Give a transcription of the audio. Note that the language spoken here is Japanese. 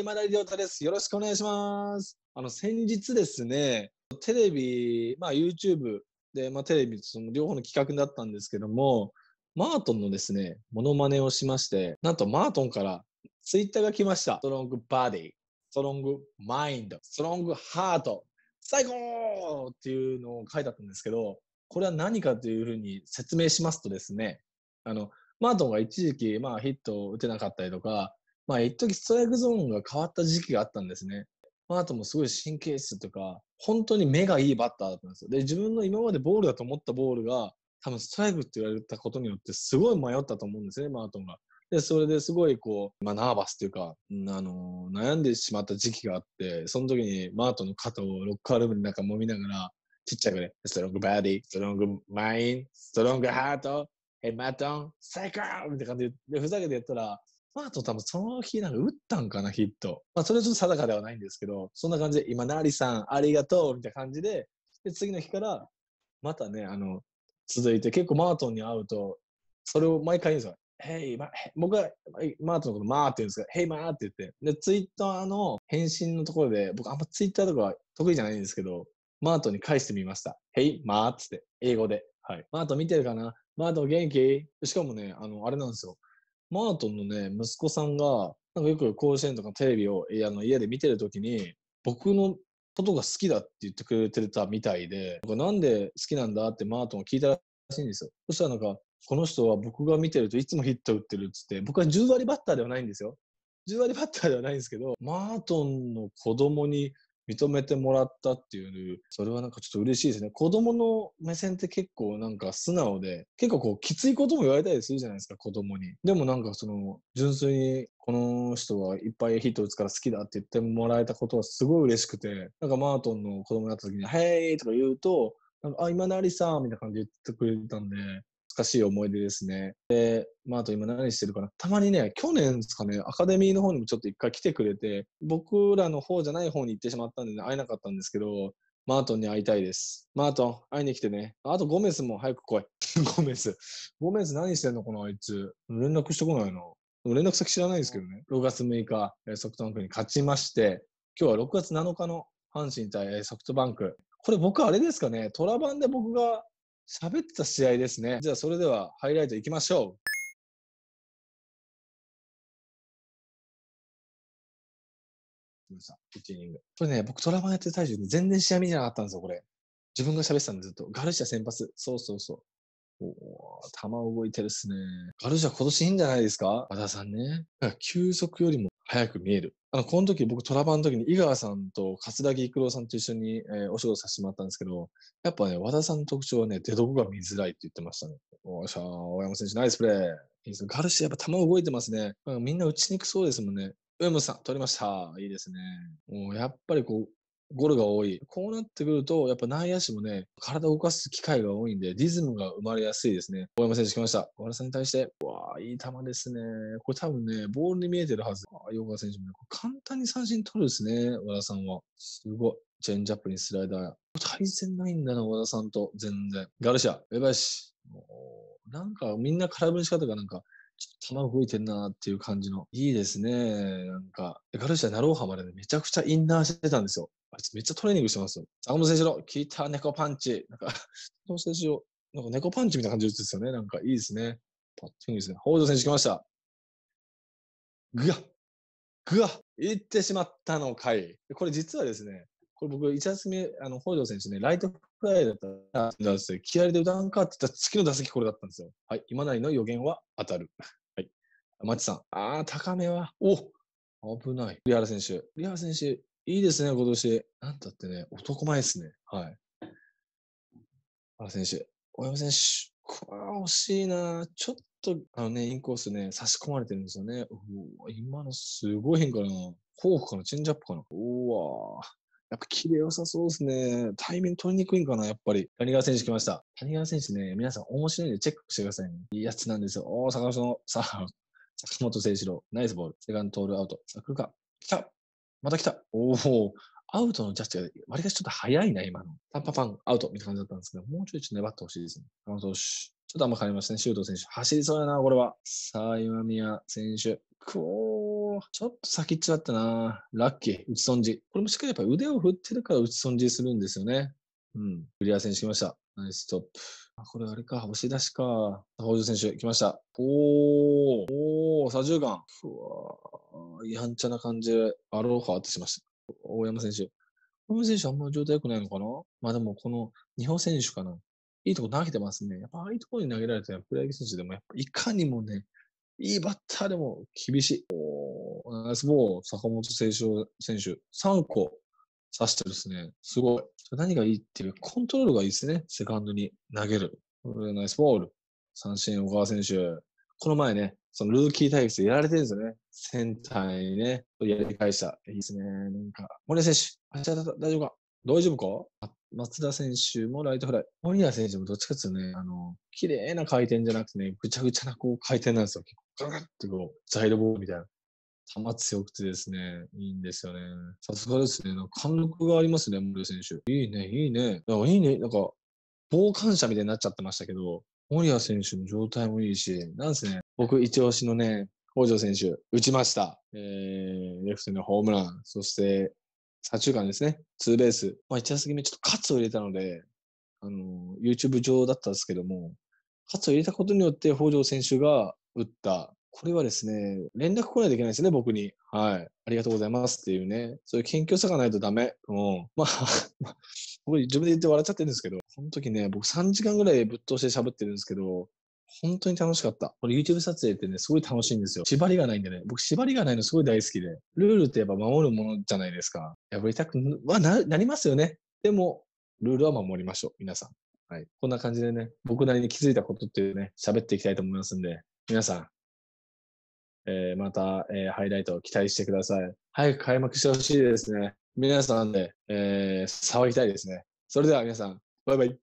今田亮太です。よろしくお願いします。あの、先日ですね、テレビ、まあ YouTube で、まあテレビ、その両方の企画だったんですけども、マートンのですね、モノマネをしまして、なんとマートンからツイッターが来ました。ストロングバディ、ストロングマインド、ストロングハート、最高っていうのを書いてあったんですけど、これは何かというふうに説明しますとですね、あの、マートンが一時期、まあヒットを打てなかったりとか、まあ、一時ストライクゾーンが変わった時期があったんですね。マートもすごい神経質とか、本当に目がいいバッターだったんですよ。で、自分の今までボールだと思ったボールが、多分ストライクって言われたことによって、すごい迷ったと思うんですね、マートンが。で、それですごいこう、まあ、ナーバスっていうか、あのー、悩んでしまった時期があって、その時にマートンの肩をロッカールームの中揉みながら、ちっちゃくね、ストロングバディ、ストロングマイン、ストロングハート、ヘイマートン、最高みたいな感じで、ふざけてやったら、この後多分その日なんか打ったんかな、ヒット。まあ、それはちょっと定かではないんですけど、そんな感じで、今、ナリさん、ありがとうみたいな感じで、で、次の日から、またね、あの、続いて、結構マートンに会うと、それを毎回言うんですよ。ヘイ、ま、僕はマートのことマーって言うんですけど、ヘイマーって言って。で、ツイッターの返信のところで、僕あんまツイッターとか得意じゃないんですけど、マートに返してみました。ヘイ、マーってって、英語で。はい。マート見てるかなマート元気しかもね、あの、あれなんですよ。マートンのね、息子さんが、なんかよく甲子園とかテレビをの家で見てるときに、僕のことが好きだって言ってくれてたみたいで、なんなんで好きなんだってマートンを聞いたらしいんですよ。そしたらなんか、この人は僕が見てるといつもヒット打ってるっ言って、僕は10割バッターではないんですよ。10割バッターではないんですけど、マートンの子供に認めてもらったっていう、それはなんかちょっと嬉しいですね。子供の目線って結構なんか素直で、結構こうきついことも言われたりするじゃないですか、子供に。でもなんかその、純粋にこの人はいっぱいヒット打つから好きだって言ってもらえたことはすごい嬉しくて、なんかマートンの子供になった時に、ヘイとか言うと、なんか、あ、今成さんみたいな感じで言ってくれたんで、かしい思い出ですね。で、まあ、あと今何してるかな。たまにね、去年ですかね、アカデミーの方にもちょっと一回来てくれて、僕らの方じゃない方に行ってしまったんで、ね、会えなかったんですけど、マートンに会いたいです。マートン、会いに来てね。あとゴメスも早く来い。ゴメス。ゴメス何してんのこのあいつ。連絡してこないな。連絡先知らないですけどね。6月6日、ソフトバンクに勝ちまして、今日は6月7日の阪神対ソフトバンク。これ僕あれですかね、トラバンで僕が喋ってた試合ですね。じゃあそれではハイライトいきましょう。きまし1イニング。これね、僕、トラマやってる最中に全然試合見てなかったんですよ、これ。自分が喋ってたんでずっと。ガルシア先発。そうそうそう。おお、球動いてるっすね。ガルシア今年いいんじゃないですか和田さんね。だ球速よりも早く見える。あの、この時僕トラバの時に井川さんと桂木育郎さんと一緒に、えー、お仕事させてもらったんですけど、やっぱね、和田さんの特徴はね、出どこが見づらいって言ってましたね。おっしゃー、大山選手ナイスプレー。ガルシアやっぱ球動いてますね。みんな打ちにくそうですもんね。上本さん、取りました。いいですね。もうやっぱりこう、ゴロが多い。こうなってくると、やっぱ内野手もね、体を動かす機会が多いんで、リズムが生まれやすいですね。大山選手来ました。小原さんに対して、わあ、いい球ですね。これ多分ね、ボールに見えてるはず。あ横川選手もね、簡単に三振取るですね、小原さんは。すごい。チェンジアップにスライダー。対戦ないんだな、小田さんと。全然。ガルシア、上林。もう、なんかみんな空振りし方がなんか、ちょっとな動いてんなっていう感じの。いいですね。なんか、ガルシア、ナローハまで、ね、めちゃくちゃインナーしてたんですよ。あいつめっちゃトレーニングしてますよ。坂本選手の効いた猫パンチ。なんか、坂本選手を、なんか猫パンチみたいな感じですよね。なんかいいですね。パッティングですね。北条選手来ました。ぐわぐわ行ってしまったのかい。これ実はですね、これ僕、1打目、あの、北条選手ね、ライトフライだったら、気合で打たんかって言った次の打席これだったんですよ。はい、今なりの予言は当たる。はい。チさん、あー、高めは、お危ない。栗原選手。栗原選手、いいですね、今年。なんだってね、男前ですね。はい。原選手、大山選手、これは惜しいなちょっと、あのね、インコースね、差し込まれてるんですよね。う今のすごい変化な。フォークかなチェンジアップかなうわやっぱ綺麗良さそうですね。対面取りにくいんかな、やっぱり。谷川選手来ました。谷川選手ね、皆さん面白いんでチェックしてくださいね。いいやつなんですよ。おー、坂本さあ、坂本誠志郎、ナイスボール。セカンドトールアウト。さあ、来るか。来たまた来たおおアウトのジャッジが、割かしちょっと早いな、今の。タンパパン、アウトみたいな感じだったんですけど、もうちょいちょっと粘ってほしいですね。坂本投手。ちょっとあんま変わりましたね。周東選手。走りそうやな、これは。さあ、今宮選手。こう、ちょっと先行っちゃったな。ラッキー、打ち損じ。これもしっかりやっぱ腕を振ってるから打ち損じするんですよね。うん。クリア選手来ました。ナイストップ。あ、これあれか、押し出しか。北条選手来ました。おー、おー、左中間。うわぁ、やんちゃな感じで、アローハーってしました。大山選手。大山選手あんま状態良くないのかなまあでもこの日本選手かな。いいとこ投げてますね。やっぱああいうところに投げられて、プロ野球選手でもやっぱいかにもね、いいバッターでも厳しい。ナイスボール、坂本選手、選手、3個刺してですね、すごい。何がいいっていう、コントロールがいいですね。セカンドに投げる。これナイスボール。三振、小川選手。この前ね、そのルーキー対決やられてるんですよね。センターにね、やり返した。いいですね。なんか、森谷選手、あちゃ大丈夫か大丈夫か松田選手もライトフライ。森谷選手もどっちかっていうとね、あの、綺麗な回転じゃなくてね、ぐちゃぐちゃなこう回転なんですよ。ガガッとこう、ザイドボールみたいな。弾強くてですね、いいんですよね。さすがですね。なんか貫禄がありますね、森選手。いいね、いいね。なんかいいね。なんか、傍観者みたいになっちゃってましたけど、森谷選手の状態もいいし、なんですね、僕一押しのね、北条選手、打ちました。えー、レフトのホームラン、そして、左中間ですね、ツーベース。まあ、1打席目ちょっとカツを入れたので、あの、YouTube 上だったんですけども、カツを入れたことによって北条選手が打った。これはですね、連絡来ないといけないですね、僕に。はい。ありがとうございますっていうね。そういう謙虚さがないとダメ。うん。まあ、僕自分で言って笑っちゃってるんですけど、この時ね、僕3時間ぐらいぶっ通して喋ってるんですけど、本当に楽しかった。これ YouTube 撮影ってね、すごい楽しいんですよ。縛りがないんでね。僕縛りがないのすごい大好きで。ルールってやっぱ守るものじゃないですか。破りたくはななりますよね。でも、ルールは守りましょう。皆さん。はい。こんな感じでね、僕なりに気づいたことっていうね、喋っていきたいと思いますんで、皆さん、えー、また、えー、ハイライトを期待してください。早く開幕してほしいですね。皆さんで、えー、騒ぎたいですね。それでは皆さん、バイバイ。